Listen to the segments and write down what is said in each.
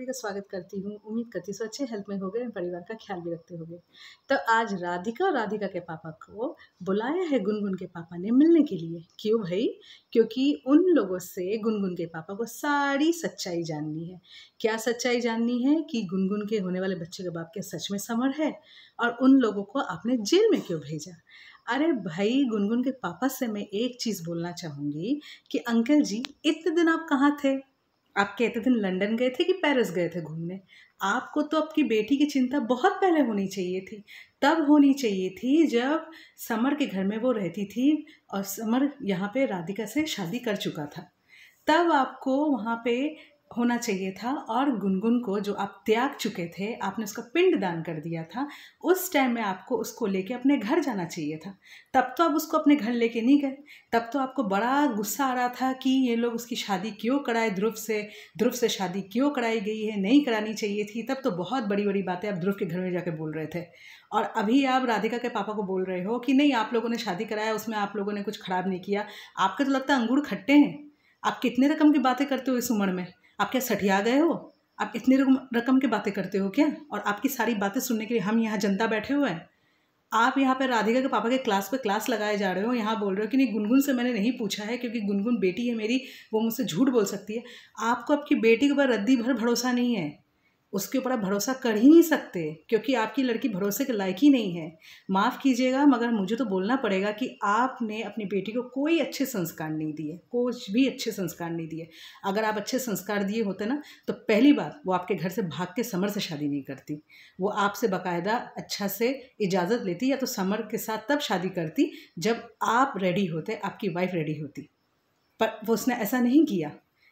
सभी का स्वागत करती हूँ उम्मीद करती हूँ अच्छे हेल्थ में हो गए परिवार का ख्याल भी रखते होंगे तो आज राधिका और राधिका के पापा को बुलाया है गुनगुन के पापा ने मिलने के लिए क्यों भाई क्योंकि उन लोगों से गुनगुन के पापा को सारी सच्चाई जाननी है क्या सच्चाई जाननी है कि गुनगुन के होने वाले बच्चे के बाप के सच में समर है और उन लोगों को आपने जेल में क्यों भेजा अरे भाई गुनगुन के पापा से मैं एक चीज़ बोलना चाहूँगी कि अंकल जी इतने दिन आप कहाँ थे आप कहते थे लंदन गए थे कि पेरिस गए थे घूमने आपको तो आपकी बेटी की चिंता बहुत पहले होनी चाहिए थी तब होनी चाहिए थी जब समर के घर में वो रहती थी और समर यहाँ पे राधिका से शादी कर चुका था तब आपको वहाँ पे होना चाहिए था और गुनगुन को जो आप त्याग चुके थे आपने उसका पिंड दान कर दिया था उस टाइम में आपको उसको लेके अपने घर जाना चाहिए था तब तो आप उसको अपने घर लेके नहीं गए तब तो आपको बड़ा गुस्सा आ रहा था कि ये लोग उसकी शादी क्यों कराए ध्रुव से ध्रुव से शादी क्यों कराई गई है नहीं करानी चाहिए थी तब तो बहुत बड़ी बड़ी बातें आप ध्रुव के घर में जाके बोल रहे थे और अभी आप राधिका के पापा को बोल रहे हो कि नहीं आप लोगों ने शादी कराया उसमें आप लोगों ने कुछ ख़राब नहीं किया आपका तो लगता है अंगूर खट्टे हैं आप कितने रकम की बातें करते हो इस उम्र में आप क्या सठिया गए हो आप इतने रकम की बातें करते हो क्या और आपकी सारी बातें सुनने के लिए हम यहाँ जनता बैठे हुए हैं आप यहाँ पर राधिका के पापा के क्लास पर क्लास लगाए जा रहे हो यहाँ बोल रहे हो कि नहीं गुनगुन से मैंने नहीं पूछा है क्योंकि गुनगुन बेटी है मेरी वो मुझसे झूठ बोल सकती है आपको आपकी बेटी के ऊपर रद्दी भर भरोसा नहीं है उसके ऊपर आप भरोसा कर ही नहीं सकते क्योंकि आपकी लड़की भरोसे के लायक ही नहीं है माफ़ कीजिएगा मगर मुझे तो बोलना पड़ेगा कि आपने अपनी बेटी को कोई अच्छे संस्कार नहीं दिए कुछ भी अच्छे संस्कार नहीं दिए अगर आप अच्छे संस्कार दिए होते ना तो पहली बार वो आपके घर से भाग के समर से शादी नहीं करती वो आपसे बाकायदा अच्छा से इजाज़त लेती या तो समर के साथ तब शादी करती जब आप रेडी होते आपकी वाइफ रेडी होती पर वो उसने ऐसा नहीं किया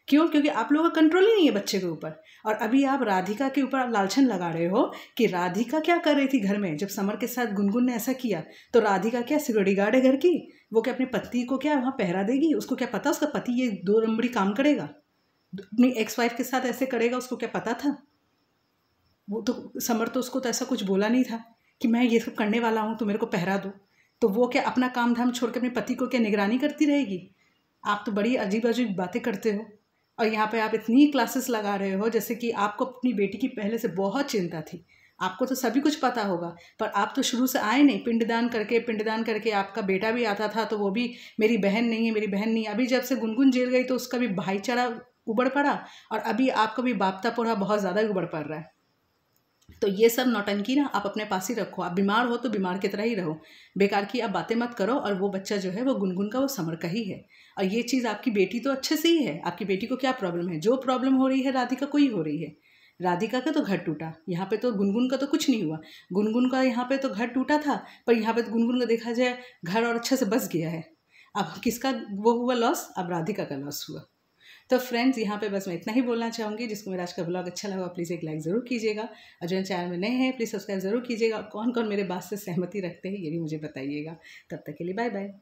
क्यों क्योंकि आप लोगों का कंट्रोल ही नहीं है बच्चे के ऊपर और अभी आप राधिका के ऊपर लालछन लगा रहे हो कि राधिका क्या कर रही थी घर में जब समर के साथ गुनगुन ने ऐसा किया तो राधिका क्या सिक्योरिटी गार्ड है घर की वो क्या अपने पति को क्या वहाँ पहरा देगी उसको क्या पता उसका पति ये दो नंबरी काम करेगा अपनी एक्स वाइफ के साथ ऐसे करेगा उसको क्या पता था वो तो समर तो उसको तो ऐसा कुछ बोला नहीं था कि मैं ये सब करने वाला हूँ तो मेरे को पहरा दो तो वो क्या अपना काम धाम छोड़ के अपने पति को क्या निगरानी करती रहेगी आप तो बड़ी अजीब अजीब बातें करते हो और यहाँ पे आप इतनी क्लासेस लगा रहे हो जैसे कि आपको अपनी बेटी की पहले से बहुत चिंता थी आपको तो सभी कुछ पता होगा पर आप तो शुरू से आए नहीं पिंडदान करके पिंडदान करके आपका बेटा भी आता था तो वो भी मेरी बहन नहीं है मेरी बहन नहीं अभी जब से गुनगुन जेल गई तो उसका भी भाईचारा उबड़ पड़ा और अभी आपका भी बापता पोरा बहुत ज़्यादा उबड़ पड़ रहा है तो ये सब नौटंकी ना आप अपने पास ही रखो आप बीमार हो तो बीमार की तरह ही रहो बेकार की आप बातें मत करो और वो बच्चा जो है वो गुनगुन का वो समर का ही है और ये चीज़ आपकी बेटी तो अच्छे से ही है आपकी बेटी को क्या प्रॉब्लम है जो प्रॉब्लम हो रही है राधिका को ही हो रही है राधिका का तो घर टूटा यहाँ पे तो गुनगुन का तो कुछ नहीं हुआ गुनगुन का यहाँ पे तो घर टूटा था पर यहाँ पे तो गुनगुन का देखा जाए घर और अच्छे से बस गया है अब किसका वो हुआ लॉस अब राधिका का लॉस हुआ तो फ्रेंड्स यहाँ पे बस मैं इतना ही बोलना चाहूँगी जिसको मेरा आज का ब्लॉग अच्छा लगा प्लीज़ एक लाइक ज़रूर कीजिएगा और जो चैनल में नए हैं प्लीज़ सब्सक्राइब ज़रूर कीजिएगा कौन कौन मेरे बात से सहमति रखते हैं ये भी मुझे बताइएगा तब तक के लिए बाय बाय